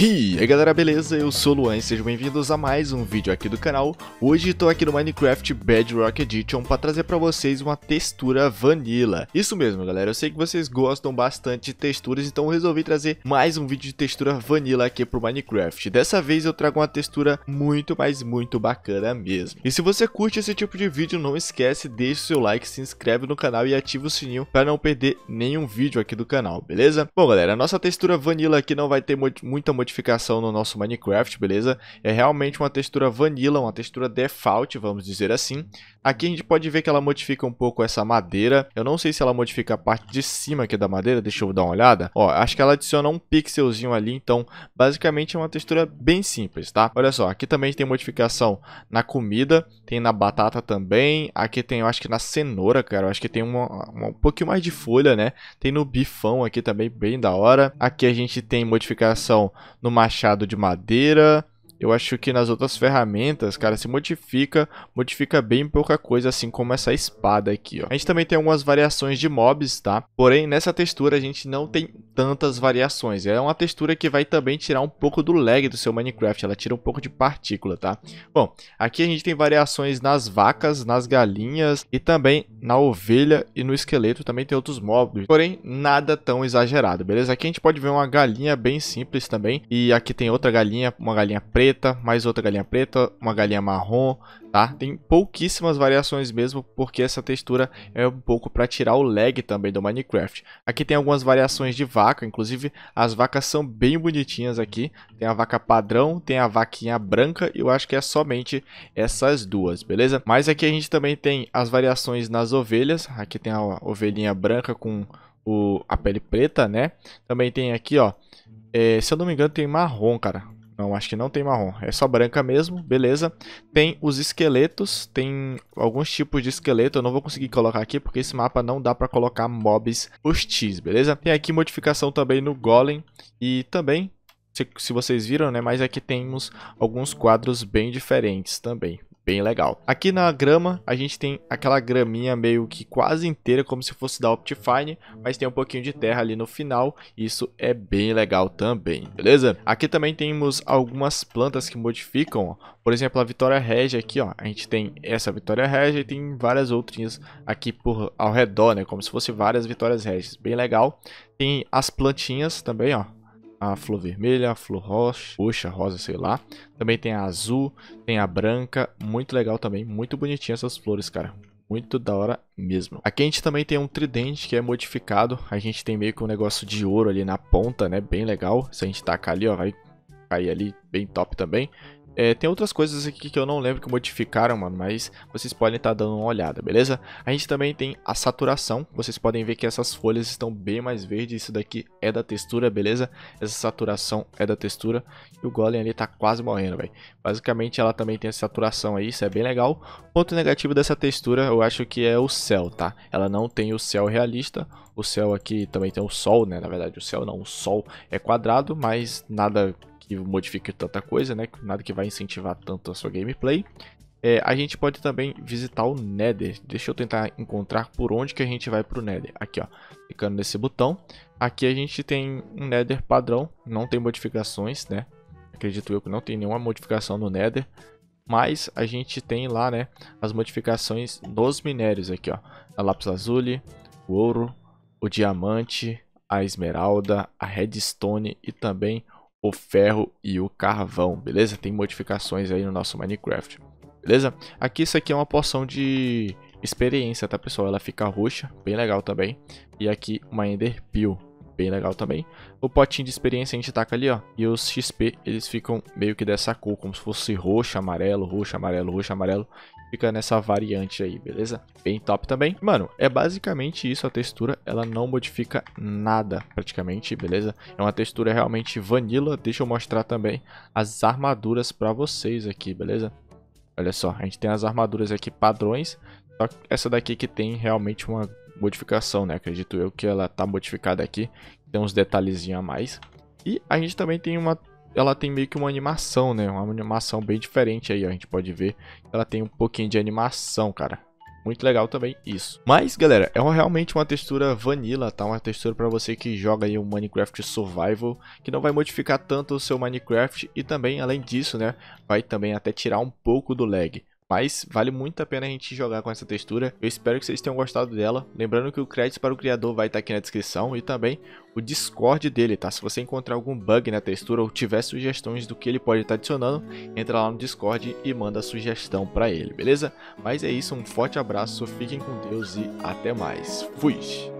E aí galera, beleza? Eu sou o Luan e sejam bem-vindos a mais um vídeo aqui do canal. Hoje estou aqui no Minecraft Bedrock Edition para trazer para vocês uma textura vanilla. Isso mesmo galera, eu sei que vocês gostam bastante de texturas, então resolvi trazer mais um vídeo de textura vanilla aqui para o Minecraft. Dessa vez eu trago uma textura muito, mas muito bacana mesmo. E se você curte esse tipo de vídeo, não esquece, deixa o seu like, se inscreve no canal e ativa o sininho para não perder nenhum vídeo aqui do canal, beleza? Bom galera, a nossa textura vanilla aqui não vai ter muita modificação modificação no nosso Minecraft, beleza? É realmente uma textura vanilla, uma textura default, vamos dizer assim. Aqui a gente pode ver que ela modifica um pouco essa madeira. Eu não sei se ela modifica a parte de cima aqui da madeira, deixa eu dar uma olhada. Ó, acho que ela adiciona um pixelzinho ali, então basicamente é uma textura bem simples, tá? Olha só, aqui também tem modificação na comida, tem na batata também. Aqui tem, eu acho que na cenoura, cara, eu acho que tem uma, uma, um pouquinho mais de folha, né? Tem no bifão aqui também, bem da hora. Aqui a gente tem modificação no machado de madeira, eu acho que nas outras ferramentas, cara, se modifica, modifica bem pouca coisa, assim como essa espada aqui, ó. A gente também tem algumas variações de mobs, tá? Porém, nessa textura a gente não tem tantas variações. É uma textura que vai também tirar um pouco do lag do seu Minecraft, ela tira um pouco de partícula, tá? Bom, aqui a gente tem variações nas vacas, nas galinhas e também na ovelha e no esqueleto também tem outros mobs, porém nada tão exagerado, beleza? Aqui a gente pode ver uma galinha bem simples também e aqui tem outra galinha, uma galinha preta, preta, mais outra galinha preta, uma galinha marrom, tá? Tem pouquíssimas variações mesmo, porque essa textura é um pouco para tirar o lag também do Minecraft. Aqui tem algumas variações de vaca, inclusive as vacas são bem bonitinhas aqui. Tem a vaca padrão, tem a vaquinha branca, e eu acho que é somente essas duas, beleza? Mas aqui a gente também tem as variações nas ovelhas, aqui tem a ovelhinha branca com o, a pele preta, né? Também tem aqui, ó, é, se eu não me engano tem marrom, cara. Não, acho que não tem marrom. É só branca mesmo, beleza. Tem os esqueletos, tem alguns tipos de esqueleto. Eu não vou conseguir colocar aqui porque esse mapa não dá pra colocar mobs hostis, beleza? Tem aqui modificação também no golem e também... Se, se vocês viram, né? Mas aqui temos alguns quadros bem diferentes também bem legal. Aqui na grama, a gente tem aquela graminha meio que quase inteira, como se fosse da Optifine, mas tem um pouquinho de terra ali no final, isso é bem legal também, beleza? Aqui também temos algumas plantas que modificam, ó. por exemplo, a Vitória Regia aqui, ó, a gente tem essa Vitória Regia e tem várias outras aqui por ao redor, né, como se fosse várias Vitórias Regias, bem legal. Tem as plantinhas também, ó, a flor vermelha, a flor roxa, roxa, rosa, sei lá. Também tem a azul, tem a branca, muito legal também, muito bonitinha essas flores, cara. Muito da hora mesmo. Aqui a gente também tem um tridente que é modificado. A gente tem meio que um negócio de ouro ali na ponta, né? Bem legal. Se a gente tacar ali, ó, vai cair ali bem top também. É, tem outras coisas aqui que eu não lembro que modificaram, mano, mas vocês podem estar tá dando uma olhada, beleza? A gente também tem a saturação, vocês podem ver que essas folhas estão bem mais verdes, isso daqui é da textura, beleza? Essa saturação é da textura e o Golem ali tá quase morrendo, velho. Basicamente ela também tem essa saturação aí, isso é bem legal. Ponto negativo dessa textura eu acho que é o céu, tá? Ela não tem o céu realista, o céu aqui também tem o sol, né? Na verdade o céu não, o sol é quadrado, mas nada que modifique tanta coisa, né? Nada que vai incentivar tanto a sua gameplay. É, a gente pode também visitar o Nether. Deixa eu tentar encontrar por onde que a gente vai para o Nether. Aqui, ó. Clicando nesse botão. Aqui a gente tem um Nether padrão. Não tem modificações, né? Acredito eu que não tem nenhuma modificação no Nether. Mas a gente tem lá, né? As modificações dos minérios aqui, ó. A lápis azul, o ouro, o diamante, a esmeralda, a redstone e também o o ferro e o carvão, beleza? Tem modificações aí no nosso Minecraft, beleza? Aqui isso aqui é uma porção de experiência, tá pessoal? Ela fica roxa, bem legal também. E aqui uma Ender bem legal também. O potinho de experiência a gente taca ali, ó. E os XP, eles ficam meio que dessa cor, como se fosse roxo, amarelo, roxo, amarelo, roxo, amarelo fica nessa variante aí, beleza? Bem top também. Mano, é basicamente isso a textura, ela não modifica nada praticamente, beleza? É uma textura realmente vanilla, deixa eu mostrar também as armaduras pra vocês aqui, beleza? Olha só, a gente tem as armaduras aqui padrões, só essa daqui que tem realmente uma modificação, né? Acredito eu que ela tá modificada aqui, tem uns detalhezinhos a mais. E a gente também tem uma ela tem meio que uma animação, né? Uma animação bem diferente aí, ó, a gente pode ver. Ela tem um pouquinho de animação, cara. Muito legal também isso. Mas, galera, é realmente uma textura vanilla, tá? Uma textura para você que joga aí o um Minecraft Survival, que não vai modificar tanto o seu Minecraft e também, além disso, né, vai também até tirar um pouco do lag. Mas vale muito a pena a gente jogar com essa textura. Eu espero que vocês tenham gostado dela. Lembrando que o crédito para o criador vai estar tá aqui na descrição e também o Discord dele, tá? Se você encontrar algum bug na textura ou tiver sugestões do que ele pode estar tá adicionando, entra lá no Discord e manda a sugestão para ele, beleza? Mas é isso, um forte abraço, fiquem com Deus e até mais. Fui!